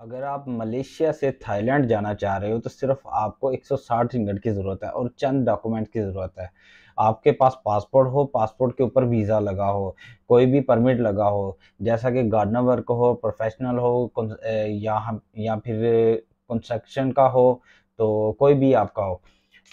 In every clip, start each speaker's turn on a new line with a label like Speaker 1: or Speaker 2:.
Speaker 1: अगर आप मलेशिया से थाईलैंड जाना चाह रहे हो तो सिर्फ आपको 160 रिंगट की ज़रूरत है और चंद डॉक्यूमेंट की ज़रूरत है आपके पास पासपोर्ट हो पासपोर्ट के ऊपर वीज़ा लगा हो कोई भी परमिट लगा हो जैसा कि गार्डनर वर्क हो प्रोफेशनल हो या या फिर कंस्ट्रक्शन का हो तो कोई भी आपका हो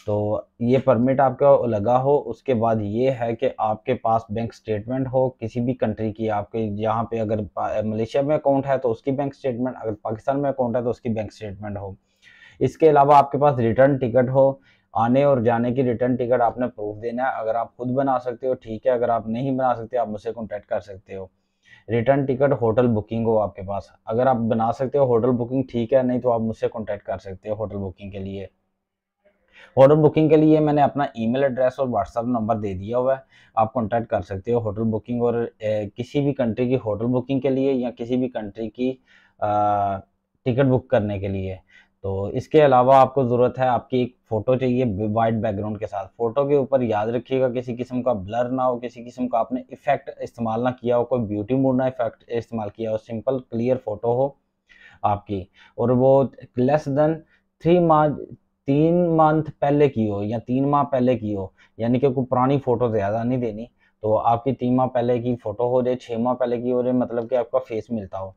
Speaker 1: तो ये परमिट आपका लगा हो उसके बाद ये है कि आपके पास बैंक स्टेटमेंट हो किसी भी कंट्री की आपके यहाँ पे अगर मलेशिया में अकाउंट है तो उसकी बैंक स्टेटमेंट अगर पाकिस्तान में अकाउंट है तो उसकी बैंक स्टेटमेंट हो इसके अलावा आपके पास रिटर्न टिकट हो आने और जाने की रिटर्न टिकट आपने प्रूफ देना है अगर आप खुद बना सकते हो ठीक है अगर आप नहीं बना सकते आप मुझसे कॉन्टैक्ट कर सकते हो रिटर्न टिकट होटल बुकिंग हो आपके पास अगर आप बना सकते हो होटल बुकिंग ठीक है नहीं तो आप मुझसे कॉन्टैक्ट कर सकते हो होटल बुकिंग के लिए होटल बुकिंग के लिए मैंने अपना ईमेल एड्रेस और व्हाट्सअप नंबर दे दिया हुआ है आप कॉन्टैक्ट कर सकते हो होटल बुकिंग और ए, किसी भी कंट्री की होटल बुकिंग के लिए या किसी भी कंट्री की टिकट बुक करने के लिए तो इसके अलावा आपको ज़रूरत है आपकी एक फ़ोटो चाहिए वाइट बैकग्राउंड के साथ फ़ोटो के ऊपर याद रखिएगा किसी किस्म का ब्लर ना हो किसी किस्म का आपने इफ़ेक्ट इस्तेमाल ना किया हो कोई ब्यूटी मूड ना इफ़ेक्ट इस्तेमाल किया हो सिंपल क्लियर फ़ोटो हो आपकी और वो लेस देन थ्री मार्च तीन मंथ पहले की हो या तीन माह पहले की हो यानी कि कोई पुरानी फोटो तो ज़्यादा नहीं देनी तो आपकी तीन माह पहले की फ़ोटो हो जाए छः माह पहले की हो जाए मतलब कि आपका फेस मिलता हो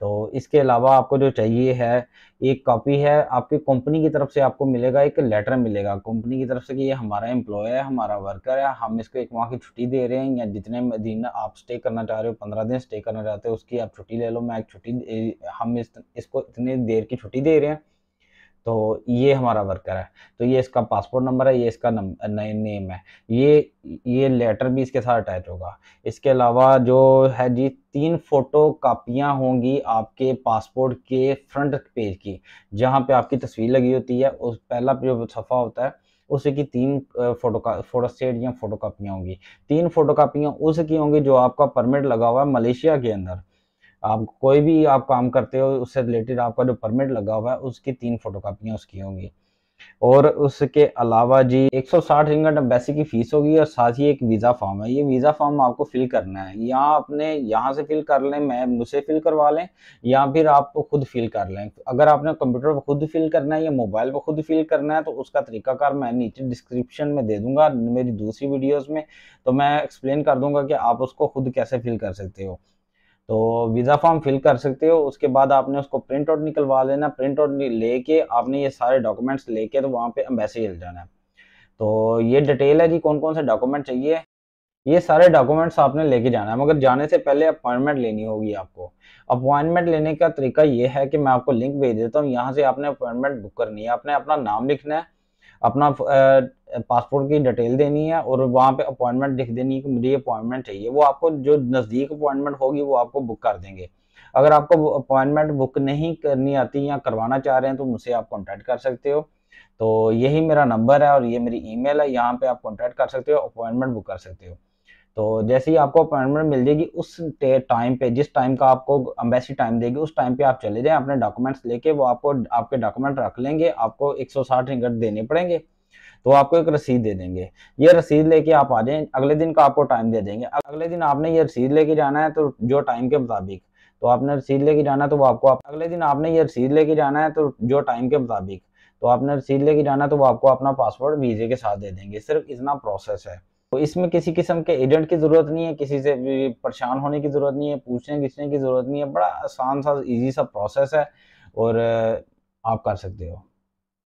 Speaker 1: तो इसके अलावा आपको जो चाहिए है एक कॉपी है आपकी कंपनी की तरफ से आपको मिलेगा एक लेटर मिलेगा कंपनी की तरफ से कि ये हमारा एम्प्लॉय है हमारा वर्कर है हम इसको एक माह की छुट्टी दे रहे हैं या जितने दिन आप स्टे करना चाह रहे हो पंद्रह दिन स्टे करना चाहते हो उसकी आप छुट्टी ले लो मैं एक छुट्टी हम इस, इसको इतने देर की छुट्टी दे रहे हैं तो ये हमारा वर्कर है तो ये इसका पासपोर्ट नंबर है ये इसका नेम है ये ये लेटर भी इसके साथ अटैच होगा इसके अलावा जो है जी तीन फ़ोटो कापियाँ होंगी आपके पासपोर्ट के फ्रंट पेज की जहाँ पे आपकी तस्वीर लगी होती है उस पहला जो सफ़ा होता है उसकी तीन फोटो का फोटो सेट या फोटो कापियाँ होंगी तीन फोटो कापियाँ उसकी होंगी जो आपका परमिट लगा हुआ है मलेशिया के अंदर आप कोई भी आप काम करते हो उससे रिलेटेड आपका जो परमिट लगा हुआ है उसकी तीन फोटोकॉपियाँ उसकी होंगी और उसके अलावा जी 160 साठ एम्बेसी की फीस होगी और साथ ही एक वीज़ा फॉर्म है ये वीज़ा फॉर्म आपको फिल करना है या आपने यहाँ से फिल कर लें मैं मुझसे फिल करवा लें या फिर आप खुद फिल कर लें अगर आपने कंप्यूटर पर खुद फिल करना है या मोबाइल पर खुद फिल करना है तो उसका तरीकाकार मैं नीचे डिस्क्रिप्शन में दे दूँगा मेरी दूसरी वीडियोज़ में तो मैं एक्सप्लेन कर दूँगा कि आप उसको खुद कैसे फिल कर सकते हो तो वीज़ा फॉर्म फिल कर सकते हो उसके बाद आपने उसको प्रिंट आउट निकलवा लेना प्रिंट आउट लेके आपने ये सारे डॉक्यूमेंट्स लेके तो वहाँ पे अम्बेसी हिल जाना है तो ये डिटेल है कि कौन कौन से डॉक्यूमेंट चाहिए ये सारे डॉक्यूमेंट्स आपने लेके जाना है मगर जाने से पहले अपॉइंटमेंट लेनी होगी आपको अपॉइंटमेंट लेने का तरीका ये है कि मैं आपको लिंक भेज देता हूँ यहाँ से आपने अपॉइंटमेंट बुक करनी है आपने अपना नाम लिखना है अपना पासपोर्ट की डिटेल देनी है और वहाँ पे अपॉइंटमेंट लिख देनी है कि मुझे अपॉइंटमेंट चाहिए वो आपको जो नज़दीक अपॉइंटमेंट होगी वो आपको बुक कर देंगे अगर आपको अपॉइंटमेंट बुक नहीं करनी आती या करवाना चाह रहे हैं तो मुझसे आप कॉन्टैक्ट कर सकते हो तो यही मेरा नंबर है और ये मेरी ई है यहाँ पर आप कॉन्टैक्ट कर सकते हो अपॉइंटमेंट बुक कर सकते हो तो जैसे ही आपको अपॉइंटमेंट मिल जाएगी उस टाइम पे जिस टाइम का आपको अम्बेसी टाइम देगी उस टाइम पे आप चले जाएं अपने डॉक्यूमेंट्स लेके वो आपको आपके डॉक्यूमेंट रख लेंगे आपको 160 सौ देने पड़ेंगे तो आपको एक रसीद दे देंगे ये रसीद लेके आप आ जाए अगले दिन का आपको टाइम दे देंगे अगले दिन आपने ये रसीद लेके जाना है तो जो टाइम के मुताबिक तो आपने रसीद लेके जाना तो वो आपको आप, अगले दिन आपने ये रसीद लेके जाना है तो जो टाइम के मुताबिक तो आपने रसीद लेके जाना तो वो आपको अपना पासवर्ड वीजे के साथ दे देंगे सिर्फ इतना प्रोसेस है तो इसमें किसी किस्म के एजेंट की ज़रूरत नहीं है किसी से परेशान होने की ज़रूरत नहीं है पूछने खींचने की ज़रूरत नहीं है बड़ा आसान सा इजी सा प्रोसेस है और आप कर सकते हो